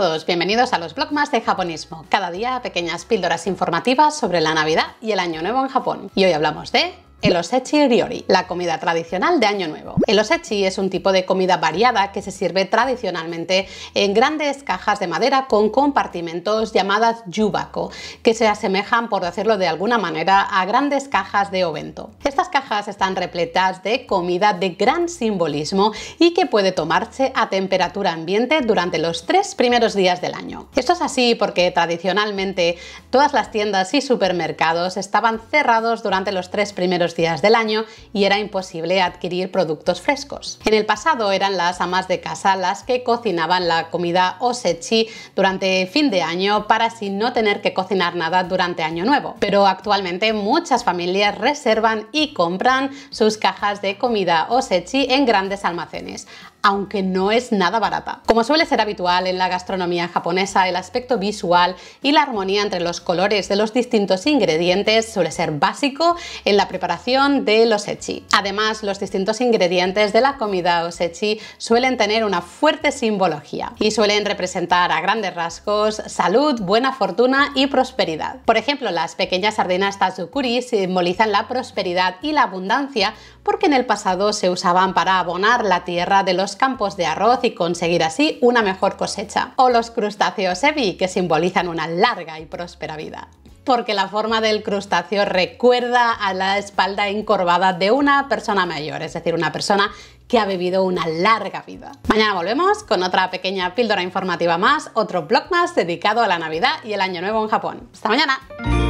todos, bienvenidos a los Blogmas de Japonismo. Cada día pequeñas píldoras informativas sobre la Navidad y el Año Nuevo en Japón. Y hoy hablamos de el osechi riori, la comida tradicional de Año Nuevo. El osechi es un tipo de comida variada que se sirve tradicionalmente en grandes cajas de madera con compartimentos llamadas yubako, que se asemejan, por decirlo de alguna manera, a grandes cajas de ovento. Estas cajas están repletas de comida de gran simbolismo y que puede tomarse a temperatura ambiente durante los tres primeros días del año. Esto es así porque tradicionalmente todas las tiendas y supermercados estaban cerrados durante los tres primeros días del año y era imposible adquirir productos frescos. En el pasado eran las amas de casa las que cocinaban la comida o sechi durante fin de año para así no tener que cocinar nada durante año nuevo. Pero actualmente muchas familias reservan y compran sus cajas de comida osechi en grandes almacenes aunque no es nada barata. Como suele ser habitual en la gastronomía japonesa, el aspecto visual y la armonía entre los colores de los distintos ingredientes suele ser básico en la preparación de los echi. Además, los distintos ingredientes de la comida o sechi suelen tener una fuerte simbología y suelen representar a grandes rasgos salud, buena fortuna y prosperidad. Por ejemplo, las pequeñas sardinas tazukuri simbolizan la prosperidad y la abundancia porque en el pasado se usaban para abonar la tierra de los campos de arroz y conseguir así una mejor cosecha. O los crustáceos ebi, que simbolizan una larga y próspera vida porque la forma del crustáceo recuerda a la espalda encorvada de una persona mayor, es decir, una persona que ha vivido una larga vida. Mañana volvemos con otra pequeña píldora informativa más, otro blog más dedicado a la Navidad y el Año Nuevo en Japón. ¡Hasta mañana!